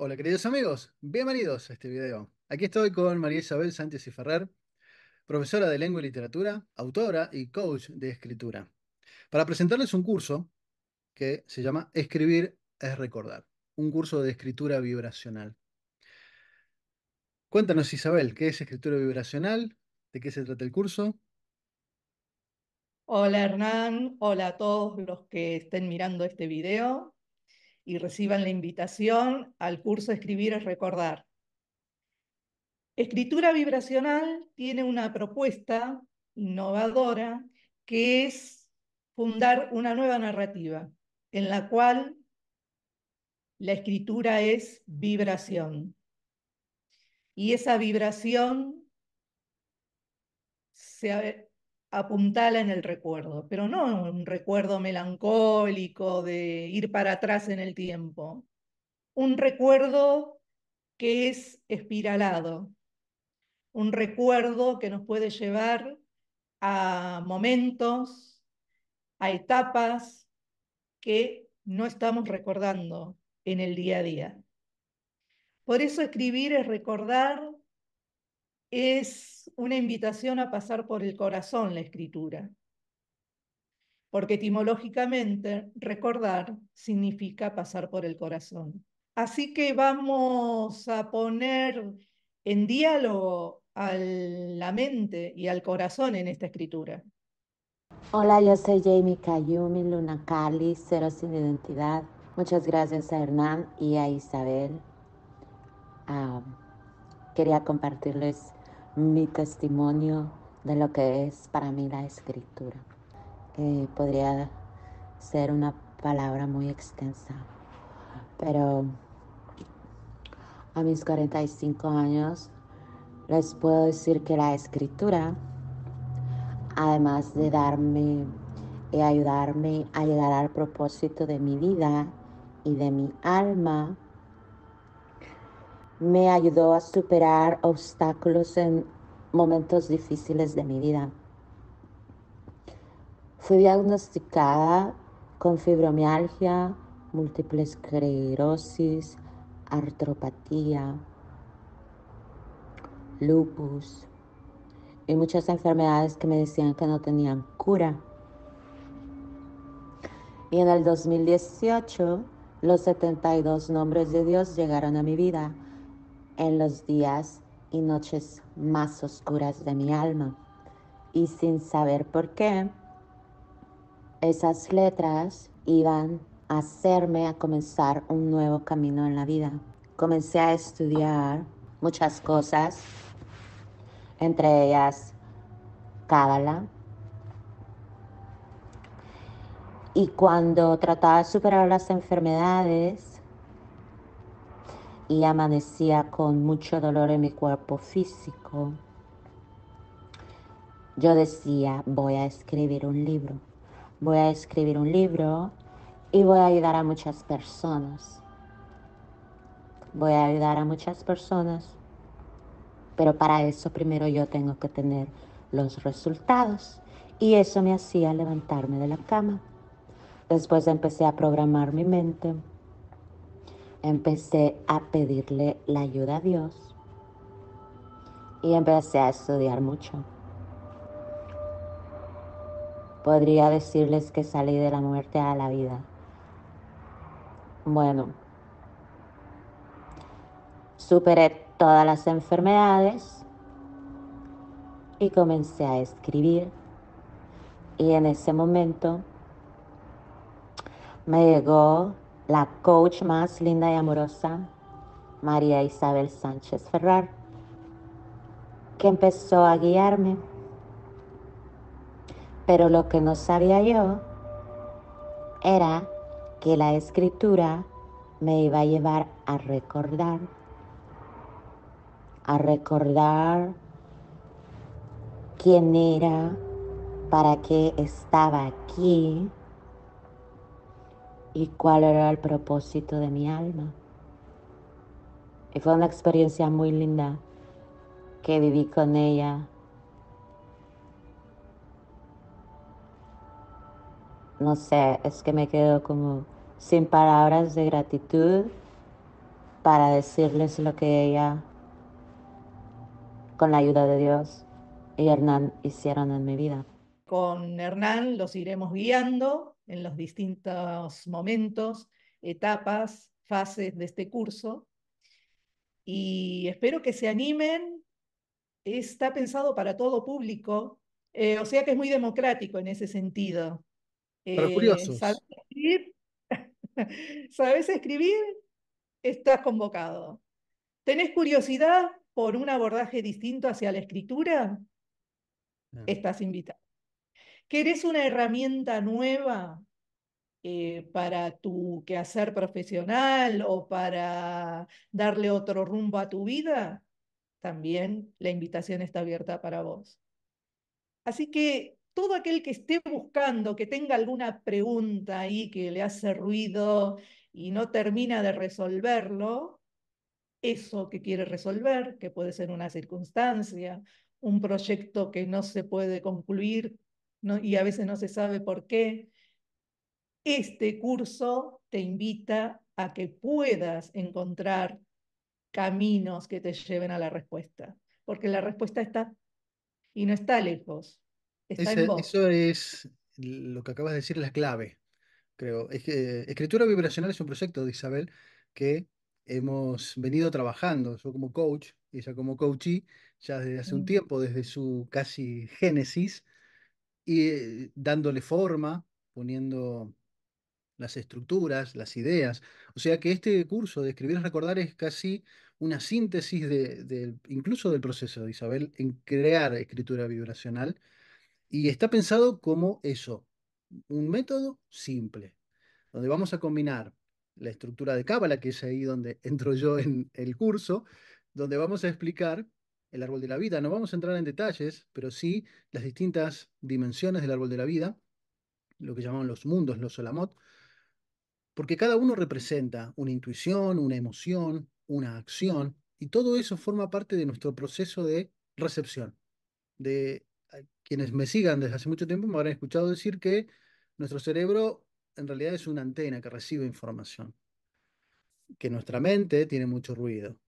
Hola queridos amigos, bienvenidos a este video. Aquí estoy con María Isabel Sánchez y Ferrer, profesora de lengua y literatura, autora y coach de escritura, para presentarles un curso que se llama Escribir es recordar, un curso de escritura vibracional. Cuéntanos Isabel, ¿qué es escritura vibracional? ¿De qué se trata el curso? Hola Hernán, hola a todos los que estén mirando este video y reciban la invitación al curso Escribir es Recordar. Escritura vibracional tiene una propuesta innovadora que es fundar una nueva narrativa en la cual la escritura es vibración. Y esa vibración se, apuntala en el recuerdo, pero no un recuerdo melancólico de ir para atrás en el tiempo, un recuerdo que es espiralado, un recuerdo que nos puede llevar a momentos, a etapas que no estamos recordando en el día a día. Por eso escribir es recordar, es una invitación a pasar por el corazón la escritura, porque etimológicamente recordar significa pasar por el corazón. Así que vamos a poner en diálogo a la mente y al corazón en esta escritura. Hola, yo soy Jamie Cayumi, Luna Cali, Cero Sin Identidad. Muchas gracias a Hernán y a Isabel. Ah, quería compartirles mi testimonio de lo que es para mí la escritura. Eh, podría ser una palabra muy extensa, pero a mis 45 años les puedo decir que la escritura, además de darme y ayudarme a llegar al propósito de mi vida y de mi alma, me ayudó a superar obstáculos en momentos difíciles de mi vida. Fui diagnosticada con fibromialgia, múltiple esclerosis, artropatía, lupus y muchas enfermedades que me decían que no tenían cura. Y en el 2018, los 72 nombres de Dios llegaron a mi vida en los días y noches más oscuras de mi alma. Y sin saber por qué, esas letras iban a hacerme a comenzar un nuevo camino en la vida. Comencé a estudiar muchas cosas, entre ellas Cábala. Y cuando trataba de superar las enfermedades, y amanecía con mucho dolor en mi cuerpo físico, yo decía, voy a escribir un libro, voy a escribir un libro y voy a ayudar a muchas personas. Voy a ayudar a muchas personas, pero para eso primero yo tengo que tener los resultados y eso me hacía levantarme de la cama. Después empecé a programar mi mente empecé a pedirle la ayuda a Dios y empecé a estudiar mucho. Podría decirles que salí de la muerte a la vida. Bueno, superé todas las enfermedades y comencé a escribir. Y en ese momento me llegó la coach más linda y amorosa, María Isabel Sánchez Ferrar, que empezó a guiarme. Pero lo que no sabía yo era que la escritura me iba a llevar a recordar, a recordar quién era, para qué estaba aquí, y cuál era el propósito de mi alma. Y fue una experiencia muy linda que viví con ella. No sé, es que me quedo como sin palabras de gratitud para decirles lo que ella, con la ayuda de Dios y Hernán, hicieron en mi vida. Con Hernán los iremos guiando en los distintos momentos, etapas, fases de este curso. Y espero que se animen. Está pensado para todo público, eh, o sea que es muy democrático en ese sentido. Eh, ¿Sabes escribir? Estás convocado. ¿Tenés curiosidad por un abordaje distinto hacia la escritura? Ah. Estás invitado. ¿Querés una herramienta nueva eh, para tu quehacer profesional o para darle otro rumbo a tu vida? También la invitación está abierta para vos. Así que todo aquel que esté buscando, que tenga alguna pregunta ahí que le hace ruido y no termina de resolverlo, eso que quiere resolver, que puede ser una circunstancia, un proyecto que no se puede concluir y a veces no se sabe por qué. Este curso te invita a que puedas encontrar caminos que te lleven a la respuesta, porque la respuesta está y no está lejos, está en vos. Eso es lo que acabas de decir, la clave, creo. Es que, Escritura Vibracional es un proyecto de Isabel que hemos venido trabajando, yo como coach, Y ella como coachee, ya desde hace un mm. tiempo, desde su casi génesis, y eh, dándole forma, poniendo las estructuras, las ideas. O sea que este curso de escribir y recordar es casi una síntesis incluso del proceso de Isabel en crear escritura vibracional y está pensado como eso, un método simple, donde vamos a combinar la estructura de Cábala, que es ahí donde entro yo en el curso, donde vamos a explicar el árbol de la vida. No vamos a entrar en detalles, pero sí las distintas dimensiones del árbol de la vida, lo que llaman los mundos, los solamot, porque cada uno representa una intuición, una emoción, una acción, y todo eso forma parte de nuestro proceso de recepción. De quienes me sigan desde hace mucho tiempo me habrán escuchado decir que nuestro cerebro en realidad es una antena que recibe información, que nuestra mente tiene mucho ruido.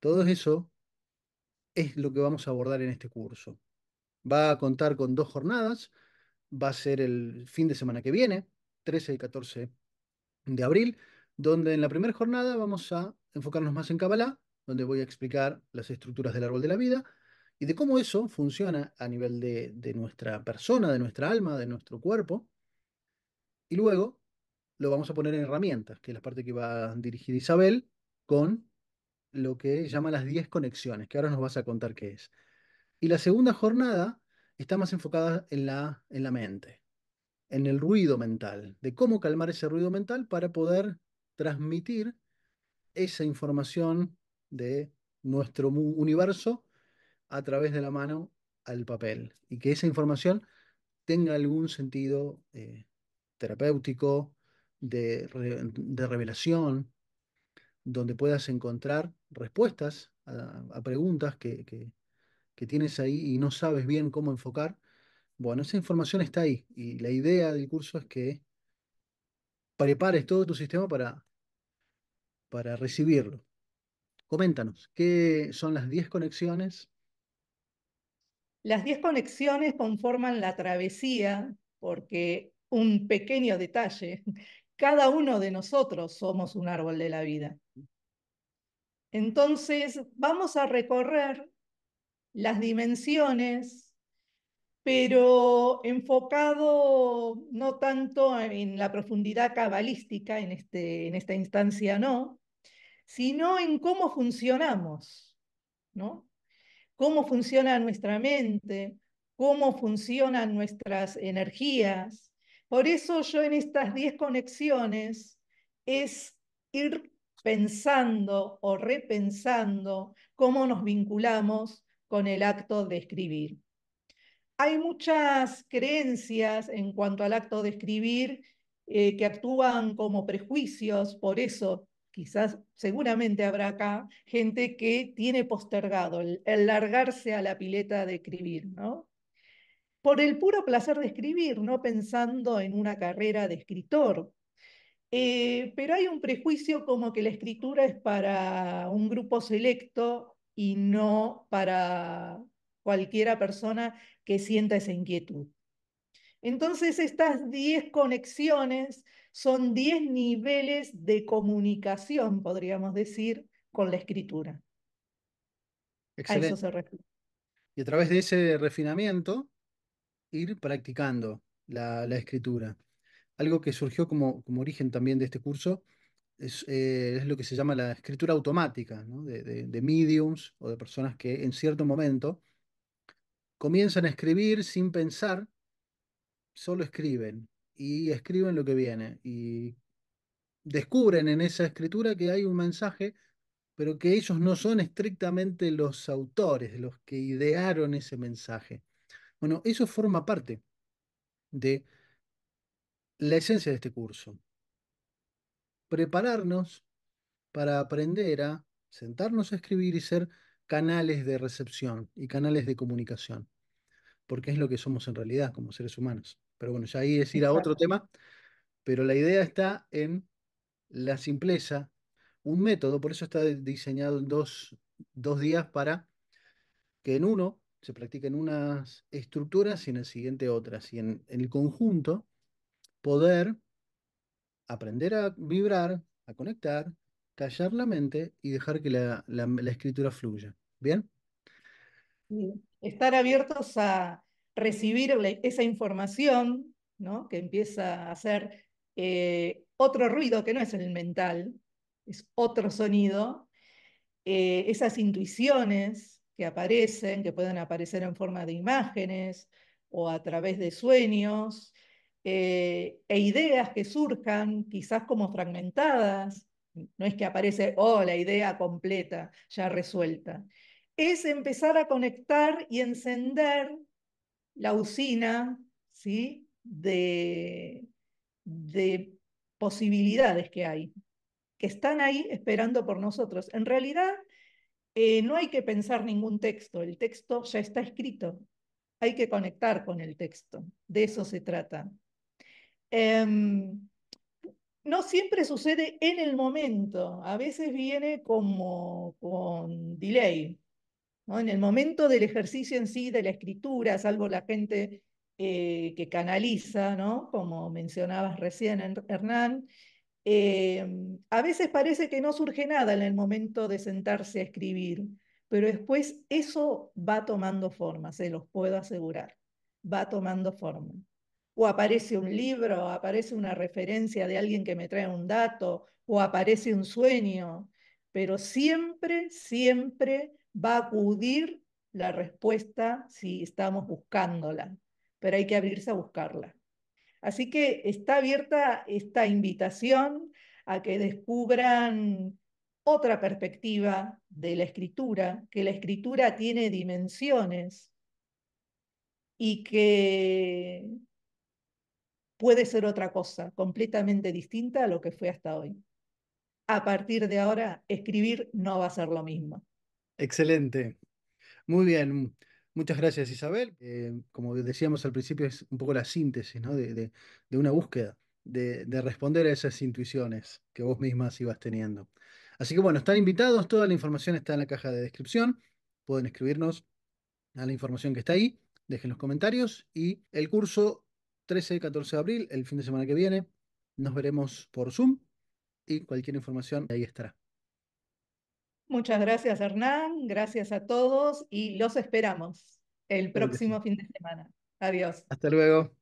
Todo eso es lo que vamos a abordar en este curso. Va a contar con dos jornadas, va a ser el fin de semana que viene, 13 y 14 de abril, donde en la primera jornada vamos a enfocarnos más en Kabbalah, donde voy a explicar las estructuras del árbol de la vida y de cómo eso funciona a nivel de, de nuestra persona, de nuestra alma, de nuestro cuerpo. Y luego lo vamos a poner en herramientas, que es la parte que va a dirigir Isabel con lo que llama las 10 conexiones, que ahora nos vas a contar qué es. Y la segunda jornada está más enfocada en la, en la mente, en el ruido mental, de cómo calmar ese ruido mental para poder transmitir esa información de nuestro universo a través de la mano al papel y que esa información tenga algún sentido eh, terapéutico, de revelación, donde puedas encontrar respuestas a, preguntas que, tienes ahí y no sabes bien cómo enfocar. Bueno, esa información está ahí y la idea del curso es que prepares todo tu sistema para, para recibirlo. Coméntanos, ¿qué son las 10 conexiones? Las 10 conexiones conforman la travesía porque un pequeño detalle cada uno de nosotros somos un árbol de la vida. Entonces, vamos a recorrer las dimensiones, pero enfocado no tanto en la profundidad cabalística, en, este, en esta instancia no, sino en cómo funcionamos, ¿no? Cómo funciona nuestra mente, cómo funcionan nuestras energías, por eso yo en estas 10 conexiones es ir pensando o repensando cómo nos vinculamos con el acto de escribir. Hay muchas creencias en cuanto al acto de escribir eh, que actúan como prejuicios, por eso quizás seguramente habrá acá gente que tiene postergado el, el largarse a la pileta de escribir, ¿no? por el puro placer de escribir, no pensando en una carrera de escritor. Eh, pero hay un prejuicio como que la escritura es para un grupo selecto y no para cualquiera persona que sienta esa inquietud. Entonces, estas diez conexiones son 10 niveles de comunicación, podríamos decir, con la escritura. Excelente. Y a través de ese refinamiento, ir practicando la, escritura. Algo que surgió como, origen también de este curso eh, es, lo que se llama la escritura automática, de, de mediums o de personas que en cierto momento comienzan a escribir sin pensar, solo escriben y escriben lo que viene y descubren en esa escritura que hay un mensaje, pero que ellos no son estrictamente los autores, los que idearon ese mensaje. Bueno, eso forma parte de la esencia de este curso. Prepararnos para aprender a sentarnos a escribir y ser canales de recepción y canales de comunicación, porque es lo que somos en realidad como seres humanos. Pero bueno, ya ahí es ir a otro tema, pero la idea está en la simpleza, un método, por eso está diseñado en dos, dos días para que en uno se practica en unas estructuras y en el siguiente otras. Y en, el conjunto, poder aprender a vibrar, a conectar, callar la mente y dejar que la, escritura fluya. ¿Bien? Estar abiertos a recibir esa información ¿no? que empieza a hacer eh, otro ruido que no es el mental, es otro sonido, eh, esas intuiciones, que aparecen, que pueden aparecer en forma de imágenes o a través de sueños, eh, e ideas que surjan quizás como fragmentadas, no es que aparece, oh, la idea completa, ya resuelta, es empezar a conectar y encender la usina ¿sí? de, de posibilidades que hay, que están ahí esperando por nosotros. En realidad, eh, no hay que pensar ningún texto, el texto ya está escrito, hay que conectar con el texto, de eso se trata. Em, no siempre sucede en el momento, a veces viene como con delay, ¿no? en el momento del ejercicio en sí, de la escritura, salvo la gente eh, que canaliza, como mencionabas recién, Hernán, Em, a veces parece que no surge nada en el momento de sentarse a escribir, pero después eso va tomando forma, se los puedo asegurar, va tomando forma. O aparece un libro, o aparece una referencia de alguien que me trae un dato, o aparece un sueño, pero siempre, siempre va a acudir la respuesta si estamos buscándola, pero hay que abrirse a buscarla. Así que está abierta esta invitación a que descubran otra perspectiva de la escritura, que la escritura tiene dimensiones y que puede ser otra cosa, completamente distinta a lo que fue hasta hoy. A partir de ahora, escribir no va a ser lo mismo. Excelente. Muy bien. Muchas gracias, Isabel. Eh, como decíamos al principio, es un poco la síntesis de, una búsqueda, de, de, responder a esas intuiciones que vos mismas ibas teniendo. Así que bueno, están invitados, toda la información está en la caja de descripción. Pueden escribirnos a la información que está ahí, dejen los comentarios y el curso 13-14 de abril, el fin de semana que viene, nos veremos por Zoom y cualquier información ahí estará. Muchas gracias, Hernán. Gracias a todos y los esperamos el próximo fin de semana. Adiós. Hasta luego.